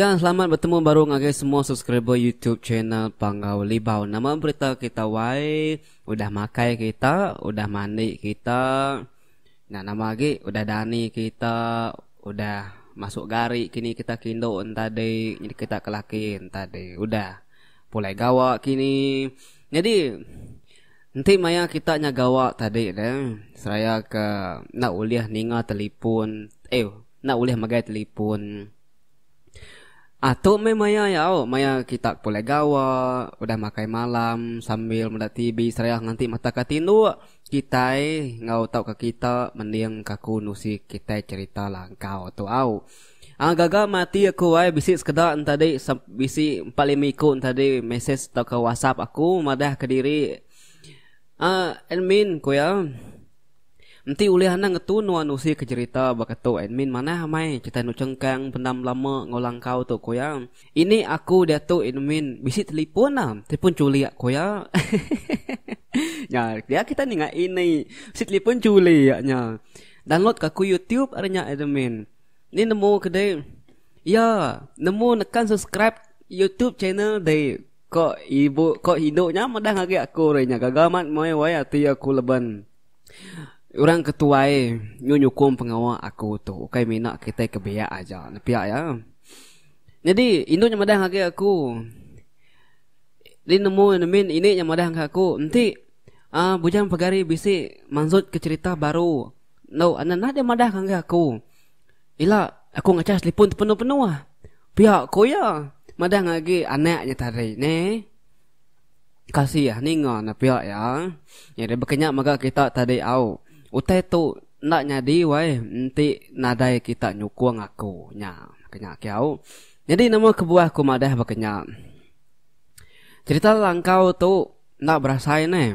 Yang selamat bertemu baru lagi semua subscriber YouTube channel Panggau Libau. Nama berita kita wai, udah makai kita, udah mandi kita. Nah, nama lagi udah dani kita, udah masuk gari kini kita kindo tadi jadi kita kelakin tadi udah mulai gawak kini. Jadi nanti maya kita nya gawak tadi deh. Saya ke nak uliah ninga telepon. Eh, nak uliah magai telepon. Ah, tu memang ya oh, maya kita boleh gawa, udah makai malam sambil melihat TV, saya nganti mata katindu. Kita ngau tau ke kita mending kaku nusi kita cerita langkau tu au. Ah, gagal mati aku ay bisik sekedar entadi bisik empat lima ikut entadi message tau ke WhatsApp aku madah kediri. diri. Ah, admin kau ya. Nanti ulih anak ngetu nuan nusi si kecerita baketu admin mana mai cerita nu cengkang pendam lama ngolang kau tu koyang ini aku dia tu admin bisit telefon lah telefon culi aku ya ya dia kita ni ngah ini bisit telefon culi ya nyer download ke aku YouTube arnya admin ni nemu kedai ya nemu nekan subscribe YouTube channel day kok ibu kok hidupnya mudah ngaji aku rey nya gagamat mai waya aku leban Orang ketua eh Nyukum pengawal aku tu Kau minat kita kebiak aja, Nepiak ya Jadi ini yang madah lagi aku Di nemu nemin Ini yang madah lagi aku Nanti uh, Bujang pegari bisi Manzut ke cerita baru No Anak nak dia madah lagi aku Ila Aku ngecas selipun terpenuh-penuh lah Pihak kau ya Madah lagi anaknya tadi ni Kasih ya Ni ngah pihak ya Ya dia berkenyak maka kita tadi out Ute tu nak nyadi wai nanti nadai kita nyukung aku nya kenya kau. Jadi nama kebuah aku madah bekenya. Cerita langkau tu nak berasai ne. Eh.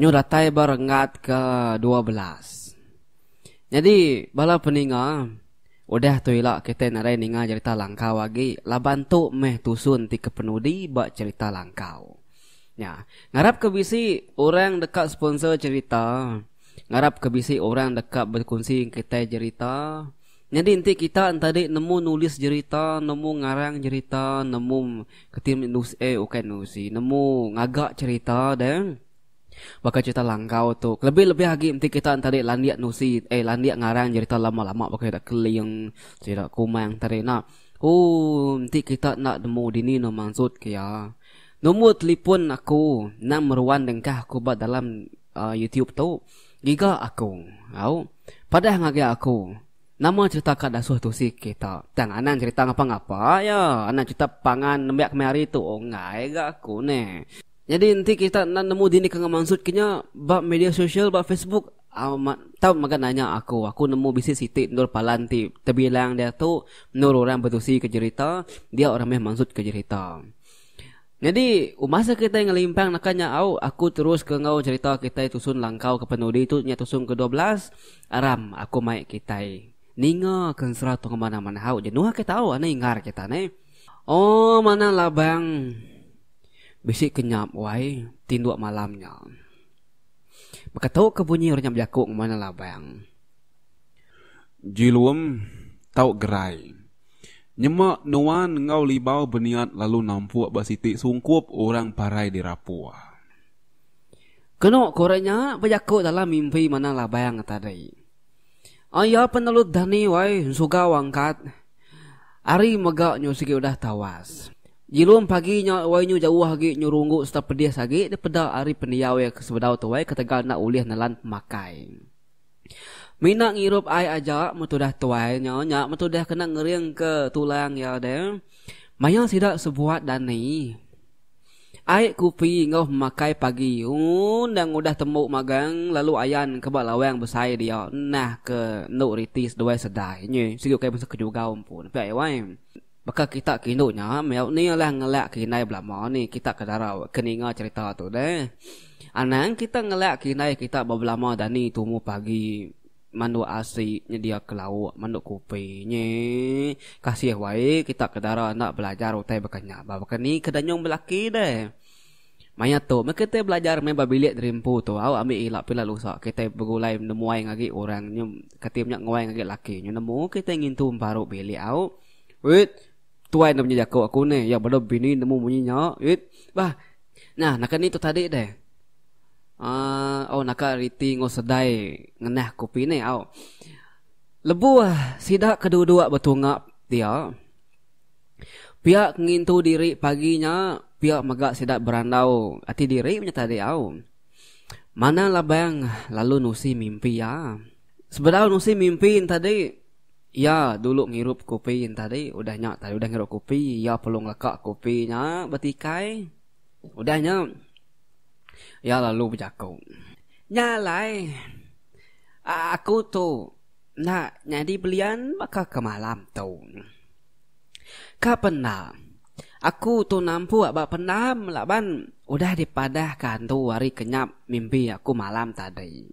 Nyu datai berengat ke dua belas. Jadi bala peninga udah tu ila kita narai ninga cerita langkau lagi laban tu meh tusun ti kepenudi ba cerita langkau. Ya, ngarap kebisi orang dekat sponsor cerita ngarap kebisi orang dekat berkongsi kita cerita jadi inti kita tadi nemu nulis cerita, nemu ngarang cerita, nemu ketim nus eh okay nus nemu ngagak cerita dan bakal cerita langkau tu. Lebih lebih lagi inti kita tadi landiak nusi eh landiak ngarang cerita lama lama bakal kita keliang cerita kumang tadi nak. Oh inti kita nak nemu dini no maksud kia. Ya. Nemu telefon aku nak meruan dengkah aku bak dalam uh, YouTube tu giga aku au padah ngagi aku nama cerita kat dasuh tu si kita tang anan cerita ngapa ngapa ya anan cerita pangan nembak kemari tu oh ngai ga aku ne jadi nanti kita nan nemu dini kena maksud kinya ba media sosial ba facebook amat tau mereka nanya aku aku nemu bisi siti nur palanti terbilang dia tu nur orang betusi ke cerita dia orang yang maksud ke cerita jadi, masa kita yang ngelimpang nakanya au, aku terus ke ngau cerita kita itu sun langkau ke penuli itu nya tusun ke 12 aram aku mai kita. Ninga kan serat ke mana-mana hau je nuha kita au ana ingar kita ne. Oh, mana labang. Bisi kenyap wai tinduak malamnya. tahu ke bunyi urnya belakuk mana labang. Jilum tau gerai. Nyema nuan ngau libau beniat lalu nampu basiti sungkup orang parai di rapua. Kena korenya bejako dalam mimpi mana lah bayang tadi. Ayah penelut dani wai suka wangkat. Ari mega nyusiki udah tawas. Jilum pagi nya wai nyu jauh lagi nyurunggu setap pedias lagi. Dia peda ari peniawe ke tu wai ketegal nak ulih nalan pemakai. Minak ngirup ai aja metudah dah tuai nya nya metu kena ngering ke tulang ya de. Maya sida sebuat dan ni. Ai kupi ngoh makai pagi undang udah temu magang lalu ayan ke balawang besai dia. Nah ke nuritis dua duai sedai nya sigi kai besak juga ampun. Pai wai. Maka kita kini nya meu ni lah ngelak kini belama ni kita kedarau keninga cerita tu deh. Anang kita ngelak kini kita belama dan ni tumu pagi manduk asik nyedia ke lauk manduk kupinya kasih wae kita ke darah nak belajar utai bekanya ba bekani kedanyong belaki deh Maya tu, mereka tu belajar memang bilik dari empu tu. Awak ambil ilak pilih lusak. Kita bergulai menemuai lagi orang. Ketim nak ngawai lagi laki. Nemu kita ingin tu baru bilik awak. Wait. tuai dia punya aku ni. Ya, benda bini nemu bunyinya. Wait. Bah. Nah, nak ni tu tadi deh. Uh, ah, oh nak riti ngau sedai ngenah kopi ni au. Lebu ah sida kedua-dua betungak dia. Pihak ngintu diri paginya, pihak mega sida berandau ati diri punya tadi au. Mana labang lalu nusi mimpi ya. Sebenarnya nusi mimpi tadi Ya dulu ngirup kopi yang tadi Udah nyak tadi udah ngirup kopi Ya peluang lekak kopinya Betikai Udah nyak Ya ialah lu bercakap. Nyalai. Aku tu nak jadi belian maka ke malam tu. Kau pernah. Aku tu nampu abak pernah melaban udah dipadah tu hari kenyap mimpi aku malam tadi.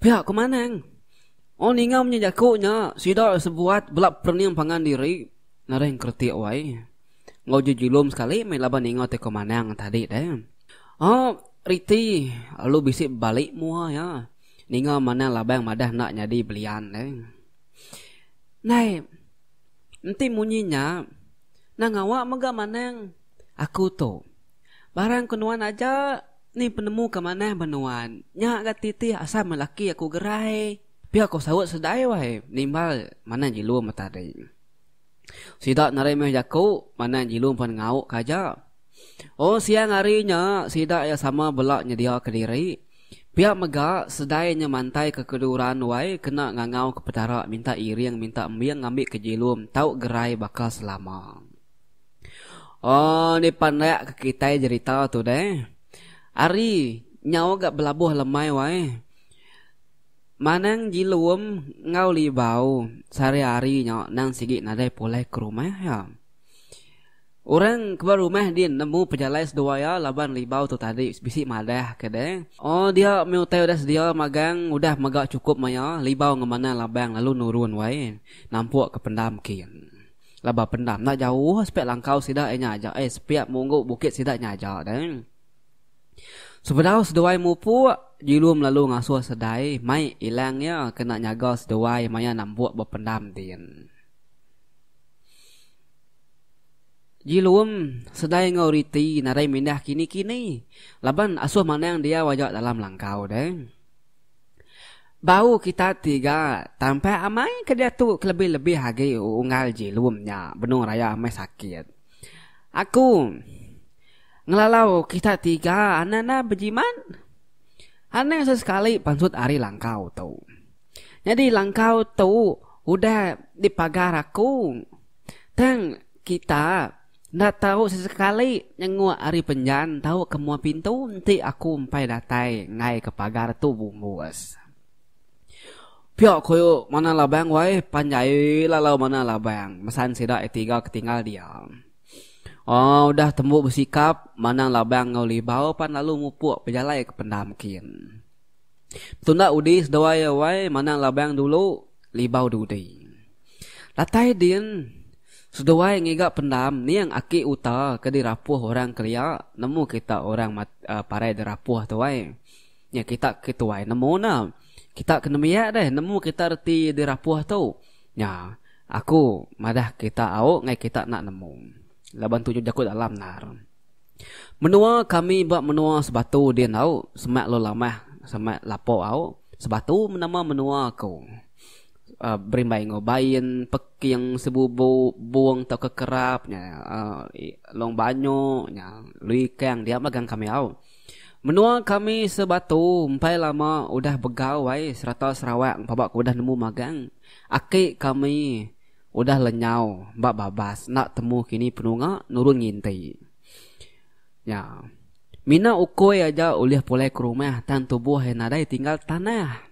Pihak ke mana? Oh ningam nyajaku nya sida sebuat belak perniang pangan diri nareng kerti wai. Ngau jujilum sekali melaban ningau teko mana tadi deh. Oh, Riti, lu bisik balik mua ya. Ninga mana labang madah nak jadi belian eh. Nai, nanti munyinya, na ngawak mega yang aku tu. Barang kenuan aja, ni penemu ke mana benuan. Nya kat titi asal melaki aku gerai. Pihak kau sawat sedai wai, nimbal mana jilu matahari. Sidak narai meh jaku, mana jilu pun ngawak kajak. Oh siang harinya si dak ya sama belaknya dia ke diri. Pihak megak sedainya mantai ke keduran wai kena ngangau ke petara minta iri yang minta mbiang ngambil ke jilum tau gerai bakal selama. Oh ni pandai ke kita cerita tu deh. Ari nyawa gak belabuh lemai wai. Manang jilum ngau libau Sari hari nyok nang sigi nadai pulai ke rumah ya. Orang keluar rumah di nemu penjelas dua ya laban libau tu tadi bisi madah kedeng. Oh dia mau tahu dah dia magang udah magak cukup maya libau ngemana labang lalu nurun wai nampuak ke pendam kian. Laba pendam nak jauh sepek langkau sida enya aja eh sepek munggu bukit sida nya aja dan. Sebenarnya seduai mupu jilum lalu ngasuh sedai mai ilangnya kena nyaga seduai maya nampuak berpendam dia. Jilum, luum sedai ngau narai mindah kini kini. Laban asuh mana yang dia wajak dalam langkau deh. Bau kita tiga tanpa amai ke tu lebih lebih lagi ungal jilumnya. luumnya benung raya amai sakit. Aku ngelalau kita tiga anana bejiman. Ane sesekali pansut hari langkau tu. Jadi langkau tu udah dipagar aku. Teng kita nak tahu sesekali nyengua hari penjan tahu kemua pintu nanti aku umpai datai ngai ke pagar tu bungus. Piok koyo mana labang way panjai lalu mana labang mesan sedak etiga eh, ketinggal dia. Oh, dah temu bersikap mana labang ngau libau pan lalu mupuk pejalai ke pendamkin. Tunda udi sedawai way mana labang dulu libau dudi. Latai dia. Sudah Sudawai ngigak pendam ni yang aki uta ke dirapuh orang kerja nemu kita orang mat, uh, parai dirapuh tu wai. Ya kita kita wai nemu na. Kita kena miak deh nemu kita reti dirapuh tu. Ya aku madah kita au ngai kita nak nemu. Laban tujuh jakut alam nar. Menua kami buat menua sebatu dia nau semak lo lama semak lapo au sebatu menama menua aku uh, berimbai ngobain peki yang sebubu buang tau kekerapnya uh, long banyo nya yang dia magang kami au menua kami sebatu umpai lama udah begawai serata serawak bapak ku udah nemu magang aki kami udah lenyau mbak babas nak temu kini penunga nurun ngintai ya mina ukoi aja ulih pulai ke rumah tan tubuh henadai tinggal tanah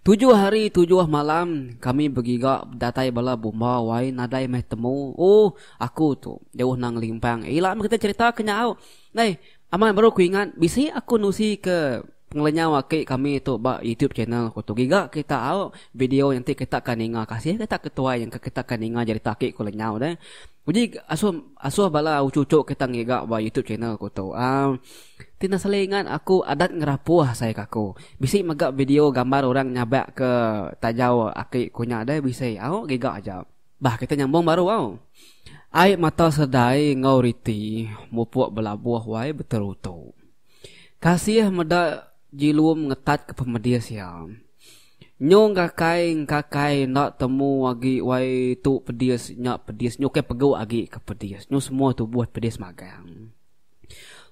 Tujuh hari tujuh malam kami bergiga datai bala bumba wai nadai meh temu. Oh, aku tu jauh nang limpang. Eh, Ila kita cerita kenyau. Nai, aman baru ku ingat bisi aku nusi ke pengelanya wakai kami tu ba YouTube channel ku tu giga kita au video yang ti kita kan ingat kasih kita ketua yang kita kan ingat jadi takik ku lenyau deh. Uji asu asu bala ucu-ucu kita ngiga ba YouTube channel ku tu. Um, Tina selingan aku adat ngerapuah saya kaku. Bisa megak video gambar orang nyabak ke tajau akik kunya ada bisa. Aku giga aja. Bah kita nyambung baru wow. Aik mata sedai ngau riti mupuak belabuah wai beteruto. Kasih meda jilum ngetat ke pemedia siam. Nyong kakai kakai nak temu lagi wai tu pedias nyak pedias nyok ke pegau agi ke pedias nyok semua tu buat pedias magang.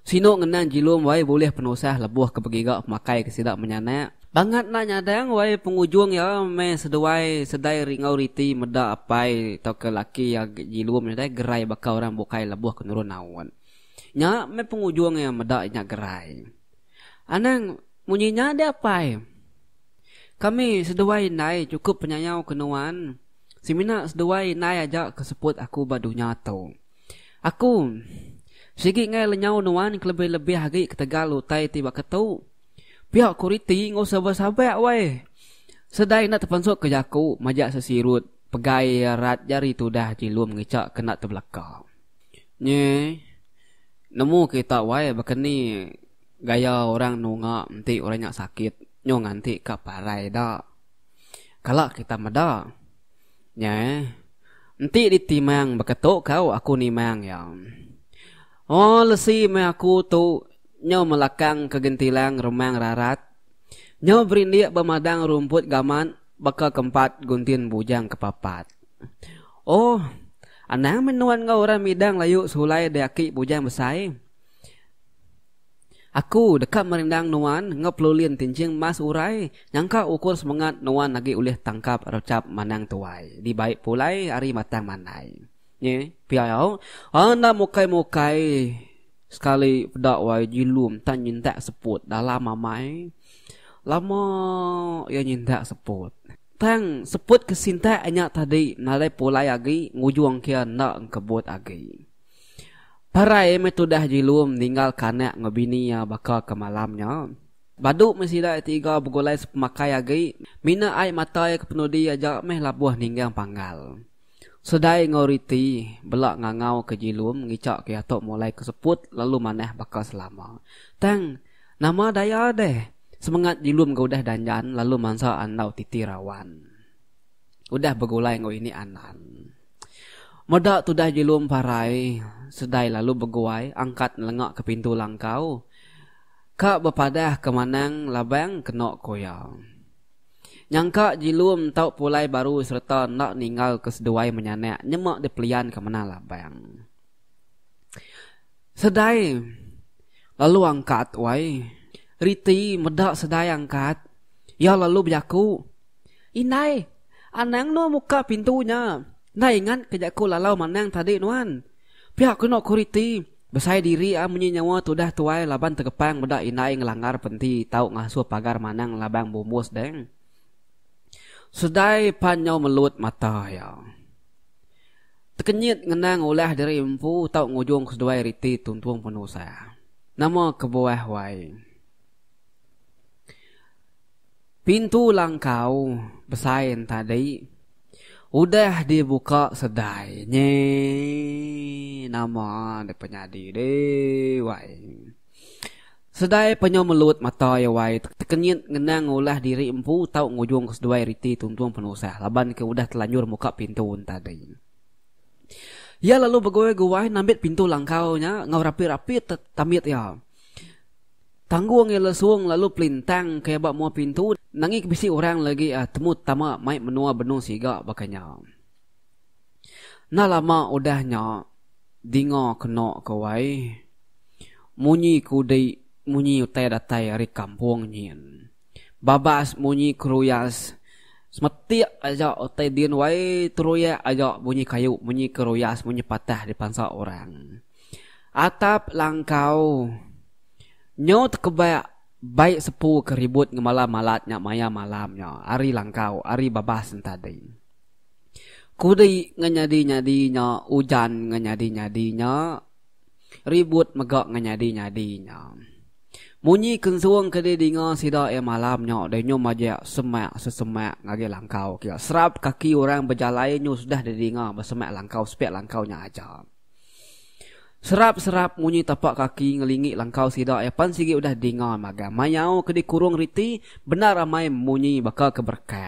Sino ngenan jilum wai boleh penusah lebuh ke pergi gak makai ke sidak menyana. Bangat nak nyadang wai pengujung ya me seduai sedai ringau riti meda apai tau ke laki ya jilum nyada gerai bakau orang bukai lebuh ke nurun awan. Nya me pengujung ya meda nya gerai. Anang munyinya dia apai. Kami seduai naik cukup penyayau kenuan. Simina seduai naik ajak keseput aku badunya tau. Aku Sigi ngai lenyau nuan kelebih-lebih agi ketegal utai tiba ketau. Pihak kuriti ngau sabar-sabar wai. Sedai nak terpansuk ke jaku majak sesirut. Pegai rat jari tu dah jilu mengecak kena terbelakang. Nye. Nemu kita wai berkeni gaya orang nunga nanti orangnya sakit. nyong nganti ke parai dah. Kalau kita meda. Nye. Nanti ditimang berketuk kau aku ni mang yang... Oh, lesi, me aku tu nyo melakang kegentilan remang rarat nyo berindia bermadang rumput gaman baka keempat guntin bujang kepapat oh anang menuan ngau orang midang layu sulai deaki bujang besai Aku dekat merindang nuan ngeplulin tinjing mas urai nyangka ukur semangat nuan lagi ulih tangkap rocap manang tuai di baik pulai hari matang manai ya piau ana ah, mukai mukai sekali dakwa jilum tak nyindak sebut dalam mamai lama ya nyindak seput tang seput ke sinta hanya tadi nalai pulai agi ngujuang kia nak kebut agi parai metodah jilum ninggal kanak ngebini ya bakal ke malamnya baduk mesti dah tiga bergolai semakai agi. Mina ai matai kepenuh dia jauh meh labuh ninggang panggal. Sedai ngoriti belak ngangau ke jilum ngicak ke atok mulai keseput lalu maneh bakal selama. Tang, nama daya deh. Semangat jilum ke udah danjan lalu mansa andau titi rawan. Udah begulai ngau ini anan. Medak tudah jilum parai sedai lalu beguai angkat lengak ke pintu langkau. Kak bepadah kemanang labang kenok koyang. Nyangka jilum tau pulai baru serta nak ninggal ke seduai menyanyak nyemak di pelian ke mana lah bayang. Sedai lalu angkat wai. Riti medak sedai angkat. Ya lalu berjaku. Inai, anang nu muka pintunya. Nai ingat kejaku lalau manang tadi nuan. Pihak kena riti Besai diri a ah, munyi nyawa tudah tuai laban tegepang medak inai ngelanggar penti tau ngasuh pagar manang labang bumbus deng sudai panyau melut mata ya. Tekenyit ngenang oleh dari empu tau ngujung sedoi riti tuntung penusa. Nama kebuah wai. Pintu langkau besain tadi udah dibuka sedai nama de penyadi de Sedai penyo melut mata ya wai tekenyit ngenang ngulah diri empu tau ngujung ke riti tuntung penusah laban ke udah telanjur muka pintu tadi. Ya lalu begawai gawai nambit pintu langkau nya ngau rapi-rapi tamit ya. Tanggung yang lesung lalu pelintang ke bak mua pintu nangi bisi orang lagi uh, temut tama mai menua benung siga bakanya. Na udahnya dingo kena kawai. Munyi kudai munyi utai datai ari kampung nyin babas munyi kruyas Semati aja otai din wai teruya aja bunyi kayu bunyi keroyas bunyi patah di pangsa orang. Atap langkau nyot kebaik baik sepu keribut ngemala malatnya maya malamnya hari langkau hari babas entadi. Kudi ngenyadi nyadinya hujan ngenyadi nyadinya ribut megak ngenyadi nyadinya. nyadinya. មុញីកឹងសួងកដេឌីងស៊ីដអេម៉ាឡាមញ៉ោដេញុំម៉ាជាសម៉ាក់សសម៉ាក់ងាគេឡាំងកោគេស្រាប់កាគីអូរ៉ាងបាជាឡៃញុស្ដាស់ដេឌីងបសម៉ាក់ឡាំងកោស្ពាក់ឡាំងកោញ៉ាអាចាស្រាប់ស្រាប់មុញីតប៉កាគីងលីងីឡាំងកោស៊ីដអេប៉ាន់ស៊ីគេឧដាស់ឌីងម៉ាកាម៉ាញ៉ោកដេគូរងរីទីបណារអាម៉ៃមុញីបកកបរកា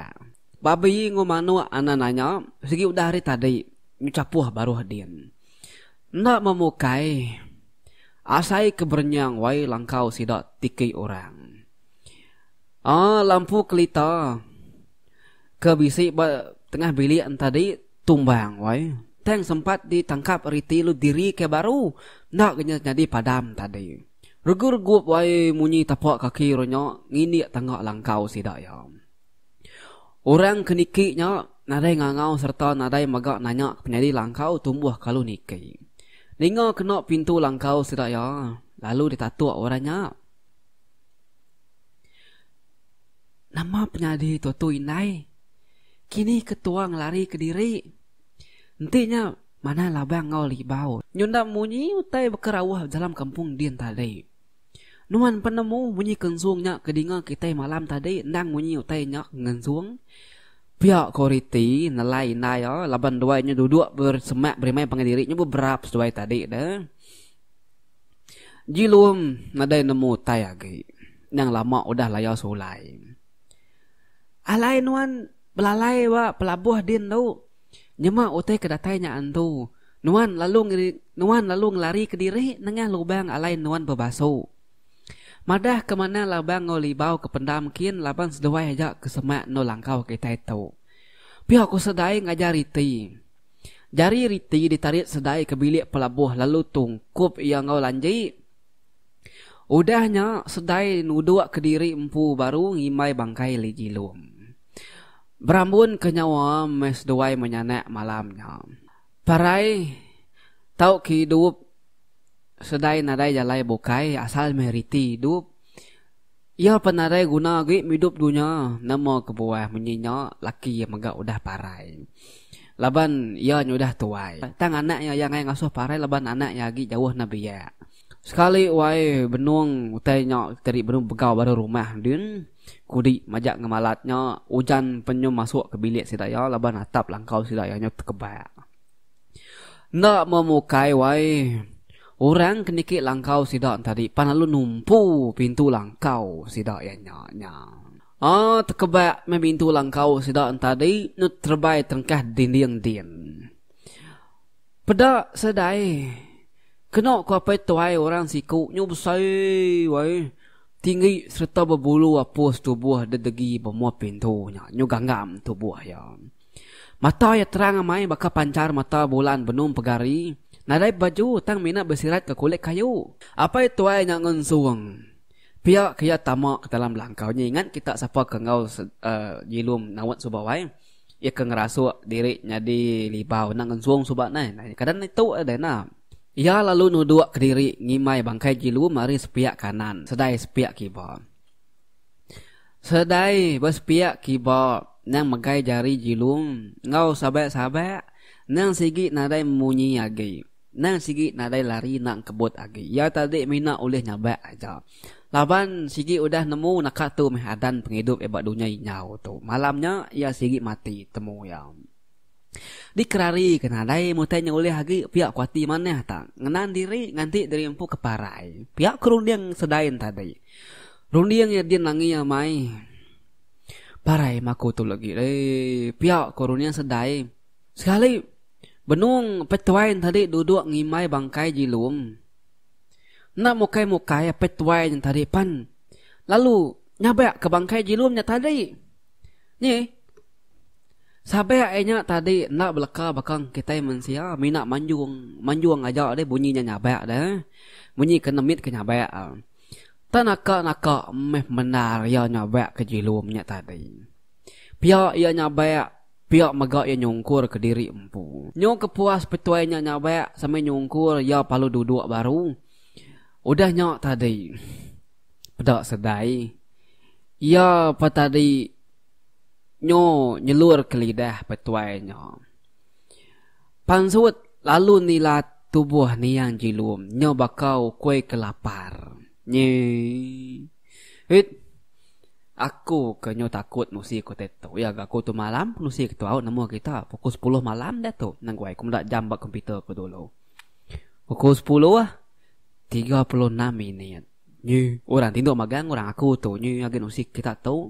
បាប៊ីងងម៉ាណូអានណាញ៉ោស៊ីគេឧដារីតាដេមិចាពោះបារូហឌៀនណាម៉ាមូកៃ Asai kebernyang wai langkau sidak tikai orang. Ah lampu kelita. Kebisi tengah bilik tadi tumbang wai. Teng sempat ditangkap riti lu diri ke baru. Nak kena jadi padam tadi. Rugur gup wai munyi tapak kaki ronyo ngini tengok langkau sidak ya. Orang kenikinya nadai ngangau serta nadai magak nanya penyadi langkau tumbuh kalau nikik. Lingga kena pintu langkau sedak ya. Lalu ditatuk orangnya. Nama penyadi tu inai. Kini ketua ngelari ke diri. Entinya mana labang ngau libau. Nyunda munyi utai berkerawah dalam kampung din tadi. Nuan penemu munyi kensungnya kedinga kita malam tadi. Nang munyi utai nyak ngensung pihak koriti nelai nayo laban dua nya duduk bersemak bermain pengendiri nya berapa sesuai tadi dah jilum nadai nemu tayagi yang lama sudah layo sulai alai nuan belalai wa pelabuh din tu nyema utai kedatainya antu nuan lalu nuan lalu lari ke diri nengah lubang alai nuan berbasuh Madah ke mana ngoli bau ke pendam kin labang aja ke semak no langkau ke taito. Pihak sedai ngajar riti. Jari riti ditarik sedai ke bilik pelabuh lalu tungkup ia ngau lanji. Udahnya sedai nuduak ke empu baru ngimai bangkai liji lum. Berambun ke nyawa malamnya. Parai tau kidup sedai narai jalai bukai asal meriti du ia ya, penarai guna gi hidup dunia nama kebuah menyinyo laki yang megak udah parai laban ia ya, nyudah tuai tang anaknya yang ngai ngasuh parai laban anaknya lagi jauh nabi ya sekali wai benung utainya teri benung begau baru rumah din kudi majak ngemalatnya hujan penyum masuk ke bilik sidaya laban atap langkau sidayanya tekebak Nak memukai wai orang kenikik langkau sidak tadi panalu numpu pintu langkau sidak yang nyanya Oh terkebak pintu langkau sidak tadi nu terbaik terengkah dinding dien pedak sedai kena ku apa tuai orang siku nyu besai wai tinggi serta berbulu apus tubuh degi bermua pintu nya nyu ganggam tubuh ya mata ya terang amai baka pancar mata bulan benum pegari Nadai baju tang mina bersirat ke kulit kayu. Apa itu ayah yang ngensuang? Pihak kia tamak ke dalam langkau. Ni ingat kita sapa ke ngau uh, jilum nawat subah wain. Ia ke ngerasu diri nyadi libau nang ngensuang subah nai. Kadang itu ada na. Ia lalu nuduak ke diri ngimai bangkai jilum mari sepiak kanan. Sedai sepiak kibar. Sedai bersepiak kibar nang megai jari jilum. Ngau sabak-sabak. Nang sigi nadai munyi agi nang sigi nadai lari nang kebut agi ya tadi mina oleh nyabak aja laban sigi udah nemu nakak tu mehadan penghidup eba dunia nyau tu malamnya ya sigi mati temu ya dikerari kena dai mutai nyau oleh agi pihak kuati mana ta ngenan diri nganti dari empu keparai pihak kerundiang sedain tadi rundiang yang dia nangi ya mai parai makutu lagi eh pihak kerundiang sedain sekali benung petuai tadi duduk ngimai bangkai jilum nak mukai mukai petuai yang tadi pan lalu nyabe ke bangkai jilumnya tadi ni sabe ayanya tadi nak belaka bakang kita mensia mina manjung manjung aja de bunyinya nyabe de bunyi kenemit ke nyabe tanaka naka meh menar ya nyabe ke jilumnya tadi pia ia ya nyabe pihak mega yang nyungkur ke diri empu. Nyo kepuas petuanya nyabe sama nyungkur ya palu duduk baru. Udah nyok tadi. Pedak sedai. Ya pa tadi nyo nyelur ke lidah petuanya. Pansut lalu nila tubuh ni yang jilum nyo bakau kue kelapar. Nye. Hit. Aku kenyo takut nusi ku teto. Ya aku tu malam nusi ku tau nama kita pukul 10 malam dah tu. Nang gua aku ndak jambak komputer ku dulu. Pukul 10 ah. 36 minit. Ni orang tindo magang orang aku tu ni agen nusi kita tahu.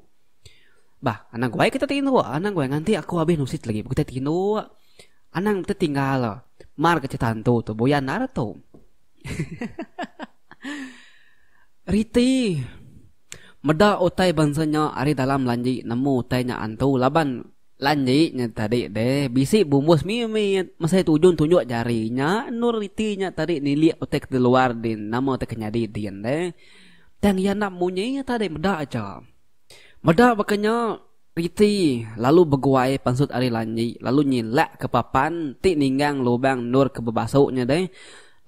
Bah, anak gua kita tindo, ah. anak gua nganti aku habis nusi lagi. Kita Anak ah. Anang tertinggal. Ah. Mar kecetan tu tu boyan nar tu. Riti meda otai bansanya ari dalam lanji nemu tanya antu laban lanji nya tadi deh bisi bumbus mimit masa tujun tunjuk jarinya nya tadi nili otek di luar din nama otek nyadi dien de tang ya nak munyi tadi meda aja meda bakanya Riti lalu berguai pansut ari lanji lalu nyilak ke papan ti ninggang lubang nur ke deh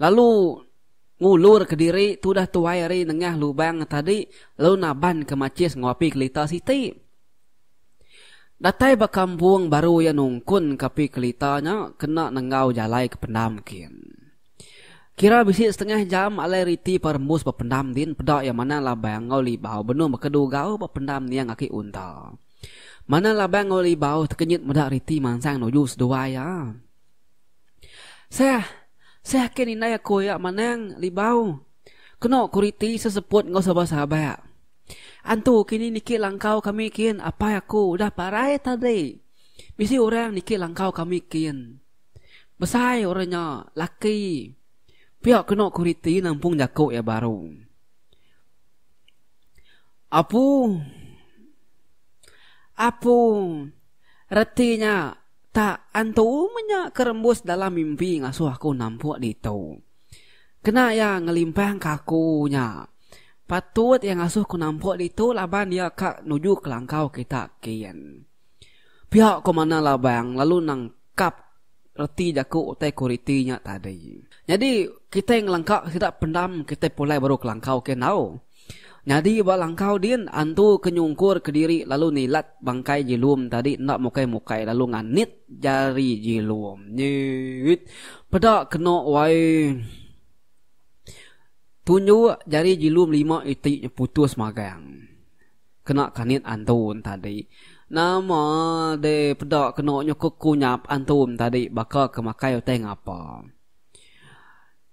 lalu ngulur ke diri tu dah tuai ri nengah lubang tadi lu naban ke macis ngopi kelita siti datai ba kampung baru yang nungkun kapi kelitanya kena nengau jalai ke pendam kin kira bisi setengah jam ale riti permus ba pendam din pedak ya mana labang ngau libau benu ba kedu gau ba ni yang aki unta mana labang ngau libau terkenyit medak riti mansang nuju ya. saya saya akan ini naya koyak manang libau. Kena kuriti sesebut ngau sabar sabar. Antu kini nikit langkau kami kian apa ya aku dah parai tadi. Bisi orang nikit langkau kami kian. Besai orangnya laki. Pihak kena kuriti nampung jakuk ya baru. Apu. Apu. Retinya tak antu menya kerembus dalam mimpi ngasuh aku nampuk di itu. Kena ya ngelimpang kakunya. Patut yang ngasuh ku nampuk di itu laban ya kak nuju ke langkau kita kian. Pihak ku mana labang lalu nangkap reti jaku utai kuritinya tadi. Jadi kita yang langkau tidak pendam kita pulai baru ke langkau kian tau. Nadi balang kau din antu kenyungkur ke diri lalu nilat bangkai jilum tadi nak mukai mukai lalu nganit jari jilum nyit pada kena wai tunyu jari jilum lima iti putus magang kena kanit antu tadi nama de pada kena nyukuk kunyap antu tadi baka kemakai utai ngapa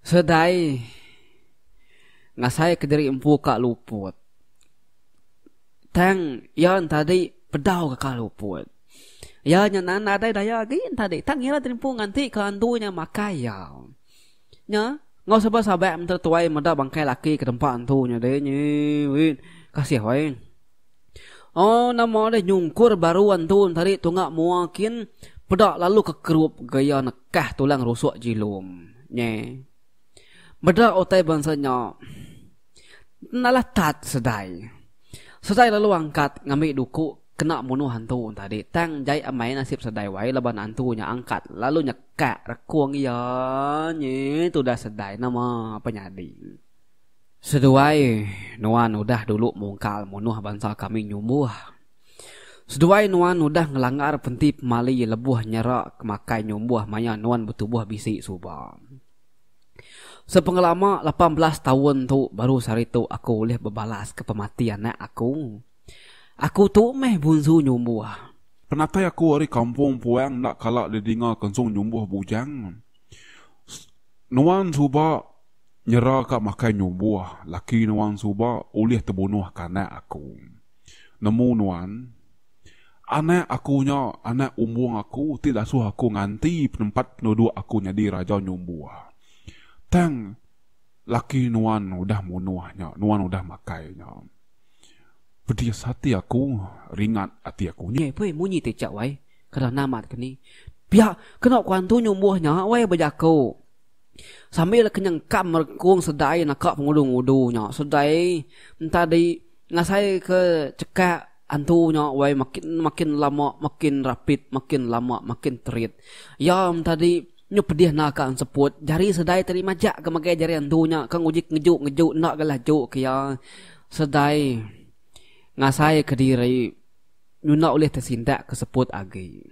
sedai so, Nah saya kediri empu kak luput Tang Yang tadi Pedau kak luput Ya nyanan ada daya gini tadi Tang ngira terimpu nganti ke antunya makaya Nya ngau sebab sahabat yang tertuai Mada bangkai laki ke tempat antunya Dini Wih Kasih wain Oh nama ada nyungkur baru antun tadi Tunggak muakin Pedak lalu kekerup Gaya nekah tulang rusuk jilum Nye Mada otai bangsa nyok nalatat sedai. Sedai lalu angkat ngambil duku kena munu hantu tadi. Tang jai amai nasib sedai wai laban nya angkat lalu nyeka rekuang ya nyi tu dah sedai nama penyadi. Seduai nuan udah dulu mungkal munuh bangsa kami nyumbuh. Seduai nuan udah ngelanggar pentip mali lebuh nyerak makai nyumbuh maya nuan betubuh bisik subang. Sepengelama 18 tahun tu baru sehari tu aku boleh berbalas ke pematian anak eh, aku. Aku tu meh bunzu nyumbuh. Ah. Penatai aku dari kampung puang nak kalak didinga kencung nyumbuh bujang. Nuan suba nyera kak makai nyumbuh. Ah. Laki nuan suba boleh terbunuh kerana aku. Nemu nuan, anak aku nya anak umbung aku tidak suh aku nganti penempat penduduk aku nya di raja nyumbuh. Ah tang laki nuan udah munuahnya nuan udah makainya pedias hati aku ringan hati aku ni eh pui munyi te cak wai kada namat ke ni pia kena kuan tu nyumbuhnya wai bejako sambil kenyang kam merengkung sedai nak kak pengudung udunya sedai entah di ngasai ke cekak antunya wai makin makin lama makin rapit, makin lama makin terit ya tadi nyu pedih na ka ansepot jari sedai tadi majak ke magai jari antunya kang uji ngeju ngeju nak galah ju ke ya sedai ngasai ke diri nyu nak oleh tersinta ke sepot agi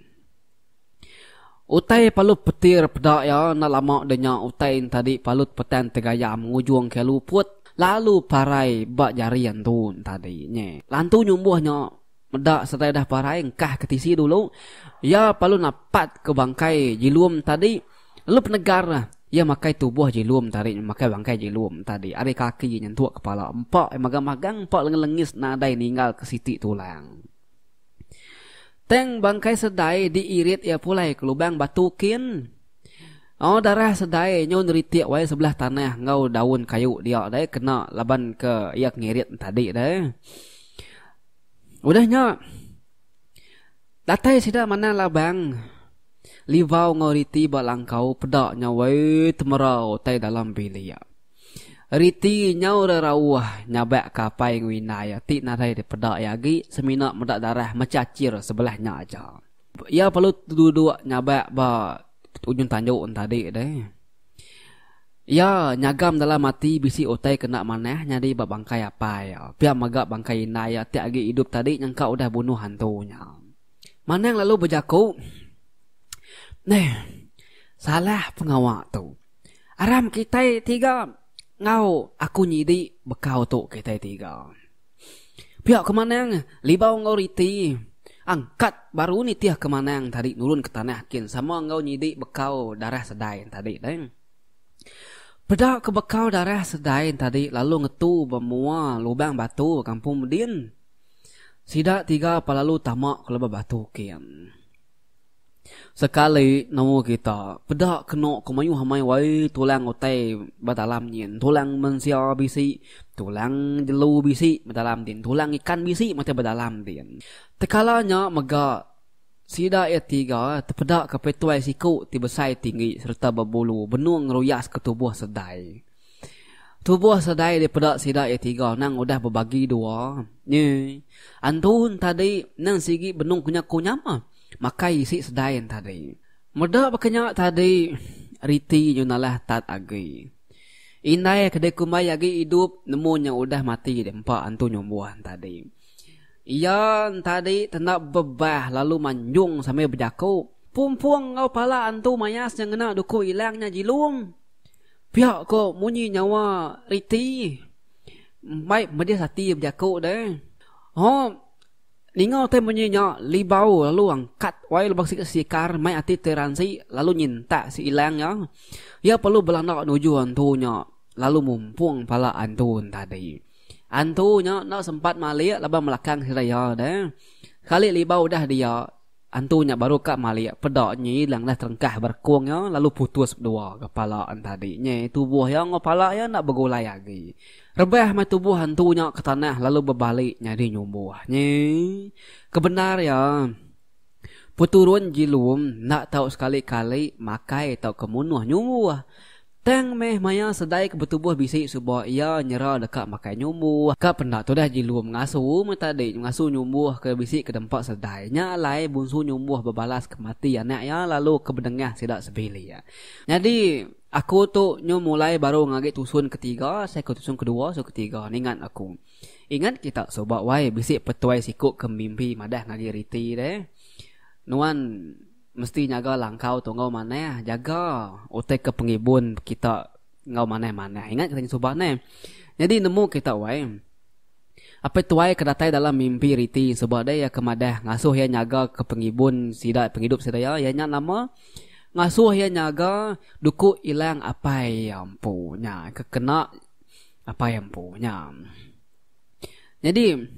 utai palut petir peda ya na lama denya utai tadi palut petan tegaya mengujung ke luput lalu parai ba jari antun tadi nye lantu nyumbuhnya Medak setai dah parai Engkah ketisi dulu Ya palu napat ke bangkai jilum tadi Lep negara lah. Ya makai tubuh jilum tadi Makai bangkai jilum tadi Ada kaki nyentuh kepala Empak eh, magang-magang Empak lengis-lengis Nadai ninggal ke siti tulang Teng bangkai sedai diirit ya pulai ya ke lubang batukin. Oh darah sedai nyun ritik wai sebelah tanah ngau daun kayu dia dai kena laban ke yak ngirit tadi dai. Udahnya Datai sida mana lah bang. Livau ngoriti balangkau pedak nyawai temerau tai dalam bilia. Riti nyau rawah nyabak kapai ngwina ya ti narai de pedak yagi semina medak darah macacir sebelahnya aja. Ya perlu duduk nyabak ba ujung tanjuk tadi deh. Ya, nyagam dalam mati bisi otai kena mana? nyari bab bangkai apa ya. Pia maga bangkai inai ya, tiap lagi hidup tadi yang kau dah bunuh hantunya. Mana yang lalu berjaku? Nih, salah pengawak tu. Aram kita tiga, ngau aku nyidi bekau tu kita tiga. Pihak kemana yang libau ngau riti, angkat baru ni tiah kemana yang tadi nurun ke tanah kin sama ngau nyidi bekau darah sedai tadi. Deng. Pedak kebekau darah sedain tadi lalu ngetu bermua lubang batu kampung Medin. Sida tiga apa lalu tamak kelaba batu kian. Sekali nama kita pedak kena kemayu hamai wai tulang otai batalam nyin tulang mensia bisi tulang jelu bisi batalam din tulang ikan bisi mata batalam din. Tekalanya megak Sida ayat tiga, terpedak ke petuai siku tibesai tinggi serta berbulu, benung royas ke tubuh sedai. Tubuh sedai daripada sida ayat tiga, nang udah berbagi dua. Ni, antun tadi, nang sigi benung kunya kunyam, makai isi sedai yang tadi. Merda berkenyak tadi, riti nyunalah tat agi. Indah kedai kumbai agi hidup, nemunya udah mati di empat antun nyumbuhan Tadi. Ia tadi tenap bebah lalu manjung sampai berjaku. Pumpuang kau pala antu mayas yang kena duku hilangnya jilum. Pihak ko munyi nyawa riti. Mai media sati berjaku deh. Oh, ningau teh munyi nyawa libau lalu angkat wai lubak sikit sikar mai ati teransi lalu nyinta si hilang ya. Ia perlu belanda nuju antunya lalu mumpung pala antun tadi. Antu nya no sempat mali laba melakang hiraya deh. Kali liba udah dia antu nya baru ka mali pedak nyi lang lah terengkah berkuang nya lalu putus dua kepala tadi nya tubuh yang kepala ya nak begulai lagi. Rebah mai tubuh antu nya ke tanah lalu berbalik nyari nyumbuh nyi. Kebenar ya. Puturun jilum nak tahu sekali-kali makai tahu kemunuh nyumbuh. Teng meh maya sedai ke bertubuh bisik sebuah ia nyerah dekat makan nyumbuh. Kak pendak tu dah jilu mengasu metade mengasu nyumbuh ke bisik ke tempat sedai. Nya lai bunsu nyumbuh berbalas ke mati anak ya lalu ke bedengah sedak sebeli ya. Jadi aku tu nyu mulai baru ngagi tusun ketiga, saya ke tusun kedua, so ketiga ingat aku. Ingat kita sobat wai bisik petuai sikuk ke mimpi madah ngagi riti deh. Nuan mesti jaga langkau tu ngau mana ah. ya jaga utai ke pengibun kita ngau mana mana ingat kita cuba ne jadi nemu kita way apa tu way kedatai dalam mimpi riti sebab dia ya kemadah ngasuh ya nyaga ke pengibun sidak penghidup sida ya ya nyat nama ngasuh ya nyaga duku ilang apa yang punya kekena apa yang punya jadi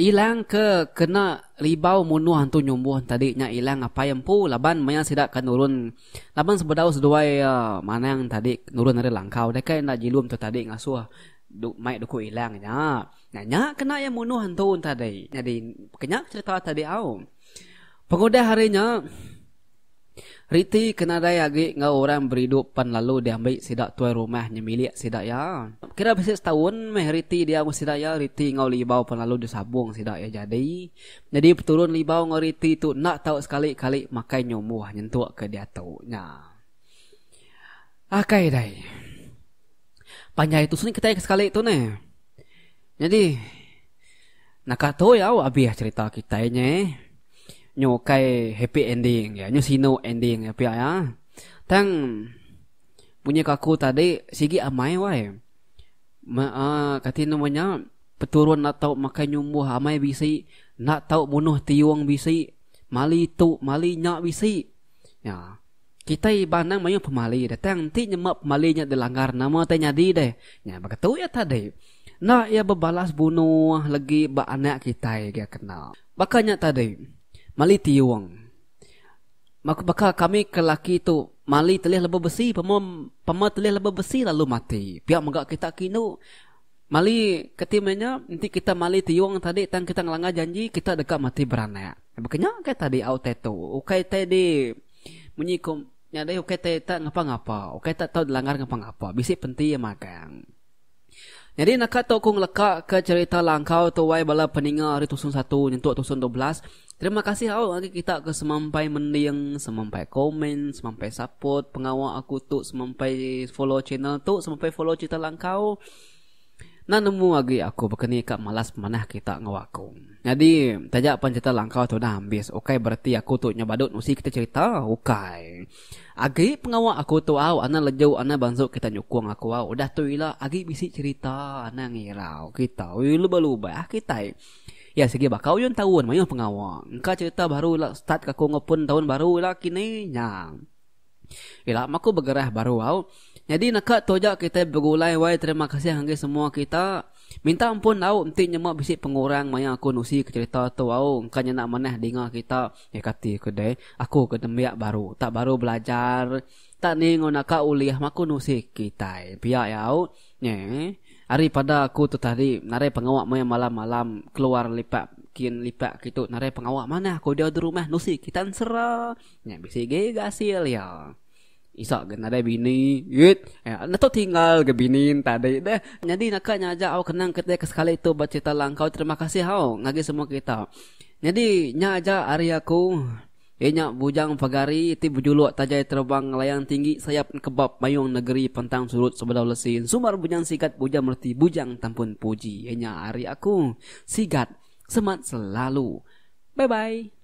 Ilang ke kena ribau munuh hantu nyumbuh tadi tadinya ilang apa yang pu laban maya sidak kan nurun laban sebedau seduai uh, eh, mana yang tadi nurun dari langkau dekai nak jilum tu tadi ngasuh eh, du, mai duku hilang nya nya nya kena yang munuh hantu tadi jadi kenya cerita tadi au pengudah harinya Riti kena dai agi ngau orang berhidup pan lalu dia ambil sida tuai rumah nya milik sida ya. Kira bisa setahun meh Riti dia mau sida ya Riti ngau libau pan lalu sabung sida ya jadi. Jadi peturun libau ngau Riti tu nak tahu sekali kali makai nyomuh nyentuk ke dia tahu nya. Akai dai. Panjai tu sini kita sekali tu ne. Jadi nak tahu ya abi cerita kita nya nyu kai happy ending ya nyu sino ending ya pia ya tang punya kaku tadi sigi amai wai ma uh, kati namanya peturun nak tau makai nyumbuh amai bisi nak tau bunuh tiung bisi mali tu mali nya bisi ya kita ibanang mayu pemali datang ti nyemap pemalinya dilanggar nama te nyadi de nya begitu ya tadi nak ya berbalas bunuh lagi ba anak kita ya kena bakanya tadi mali tiuang. Maka baka kami kelaki itu mali telah lebih besi, pemam pemam telah lebih besi lalu mati. Pihak mengak kita kini mali ketimanya nanti kita mali tiuang tadi tang kita ngelanga janji kita dekat mati berana. Bukannya kayak tadi out itu, okay tadi menyikum. Ya deh, okay tadi tak ngapa ngapa, okay tak tahu dilanggar ngapa ngapa. Bisa penting ya makan. Jadi nak tokung leka ke cerita langkau tu wai bala peninga hari tusun satu nyentuk tusun dua belas. Terima kasih awak lagi kita ke semampai mending, semampai komen, semampai support, pengawal aku tu, semampai follow channel tu, semampai follow cerita langkau. Nah nemu lagi aku berkeni kat malas mana kita ngawaku. Jadi tajak apa cerita langkau tu dah habis. Okey berarti aku tu nyabadut mesti kita cerita. Okey. Agi pengawal aku tu aw ana lejau ana bansu kita nyukung aku aw. Udah tu ila agi bisi cerita ana ngirau ah, kita. Ui lu balu bah kita. Ya segi ba kau yang tahun kan? mayon pengawal. Engkau cerita baru lah start kau ngapun tahun baru lah kini nya. Ila eh, mako bergerak baru au. Jadi nak toja kita bergulai. wai terima kasih hangi semua kita. Minta ampun au enti nyemak bisik pengurang maya aku nusi cerita tu au. Engka nya nak maneh dengar kita. Ya kati kede aku ke baru. Tak baru belajar. Tak nengok nak kau lihat. mako nusi kita. Piak ya au. Nye. Eh, ari pada aku tu tadi Narai pengawak moyang malam-malam Keluar lipat Kian lipat gitu Narai pengawak mana Aku dia di rumah Nusi kita serah Ya bisa gaya gasil ya Isa ke ada bini Yit Ya nato tinggal ke bini Tadi deh Jadi nakak aja. Aku kenang ketika ke sekali itu Bercerita langkau Terima kasih hao Ngagi semua kita Jadi nyaja hari aku Inya bujang pagari ti bujuluk tajai terbang layang tinggi sayap kebab mayung negeri pantang surut sebelah lesin. Sumar bujang sikat bujang merti bujang tampun puji. Inya ari aku sigat semat selalu. Bye-bye.